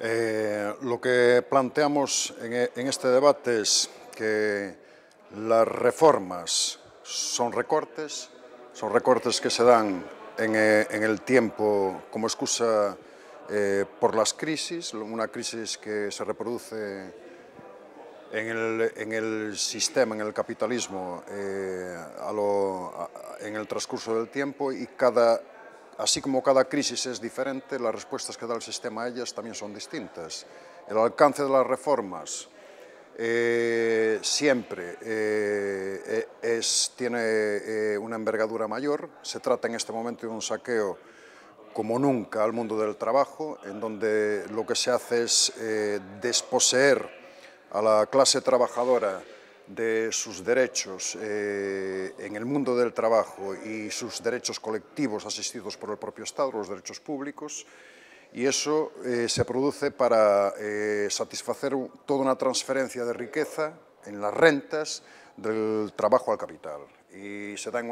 Eh, lo que planteamos e, en, este debate es que las reformas son recortes, son recortes que se dan en, e, el tiempo como excusa eh, por las crisis, una crisis que se reproduce en el, sistema, en el capitalismo, eh, en el transcurso del tiempo y cada Así como cada crisis es diferente, las respuestas que da el sistema a ellas también son distintas. El alcance de las reformas eh, siempre eh, eh, tiene una envergadura mayor. Se trata en este momento de un saqueo como nunca al mundo del trabajo, en donde lo que se hace es desposeer a la clase trabajadora de sus derechos mundo del trabajo y sus derechos colectivos asistidos por el propio Estado, los derechos públicos, y eso eh, se produce para eh, satisfacer toda una transferencia de riqueza en las rentas del trabajo al capital. Y se da en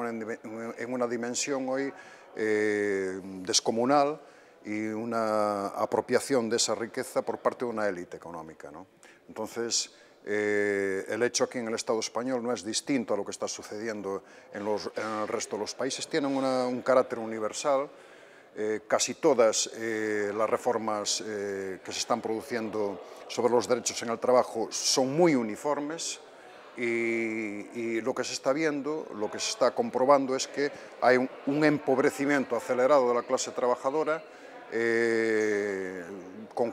una, dimensión hoy eh, descomunal y una apropiación de esa riqueza por parte de una élite económica. ¿no? Entonces, eh, el hecho aquí en el Estado español no es distinto a lo que está sucediendo en, los, el resto de los países, tienen un carácter universal. Eh, casi todas eh, las reformas que se están produciendo sobre los derechos en el trabajo son muy uniformes y, lo que se está viendo, lo que se está comprobando es que hay un, un empobrecimiento acelerado de la clase trabajadora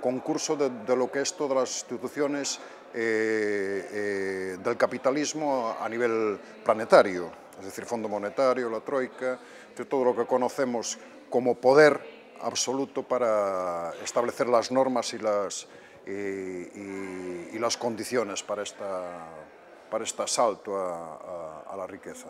concurso de, lo que es todas las instituciones eh, eh, del capitalismo a nivel planetario, es decir, Fondo Monetario, la Troika, todo lo que conocemos como poder absoluto para establecer las normas y las, y, las condiciones para, este asalto a, la riqueza.